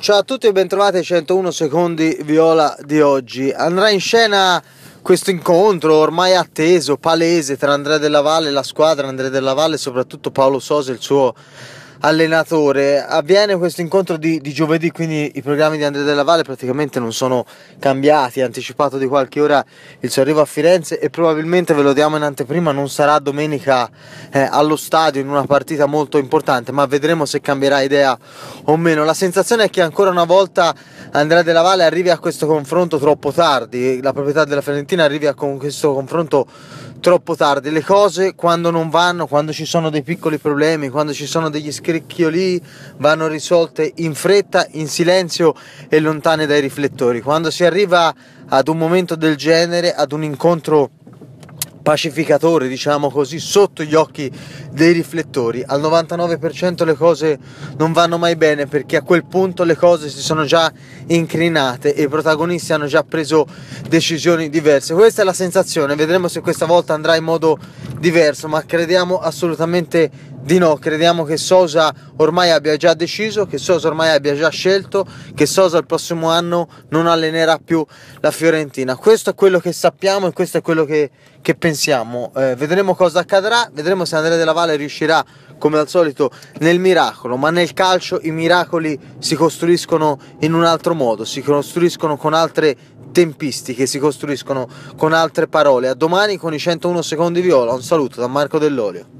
Ciao a tutti e bentrovati 101 secondi viola di oggi. Andrà in scena questo incontro ormai atteso, palese tra Andrea Della Valle e la squadra, Andrea Della Valle e soprattutto Paolo Sosa e il suo allenatore. Avviene questo incontro di, di, giovedì, quindi i programmi di Andrea Della Valle praticamente non sono cambiati, è anticipato di qualche ora il suo arrivo a Firenze e probabilmente ve lo diamo in anteprima, non sarà domenica eh, allo stadio in una partita molto importante, ma vedremo se cambierà idea o meno. La sensazione è che ancora una volta Andrea Della Valle arrivi a questo confronto troppo tardi, la proprietà della Fiorentina arrivi a con questo confronto troppo tardi, le cose quando non vanno, quando ci sono dei piccoli problemi, quando ci sono degli scherzi cricchiolii vanno risolte in fretta, in silenzio e lontane dai riflettori. Quando si arriva ad un momento del genere, ad un incontro pacificatore, diciamo così, sotto gli occhi dei riflettori. Al 99% le cose non vanno mai bene perché a quel punto le cose si sono già incrinate e i protagonisti hanno già preso decisioni diverse. Questa è la sensazione, vedremo se questa volta andrà in modo diverso, ma crediamo assolutamente di no, crediamo che Sosa ormai abbia già deciso, che Sosa ormai abbia già scelto, che Sosa il prossimo anno non allenerà più la Fiorentina. Questo è quello che sappiamo e questo è quello che, che pensiamo. Eh, vedremo cosa accadrà, vedremo se Andrea della Valle riuscirà come al solito nel miracolo, ma nel calcio i miracoli si costruiscono in un altro modo, si costruiscono con altre tempistiche, si costruiscono con altre parole. A domani con i 101 secondi viola, un saluto da Marco Dell'Olio.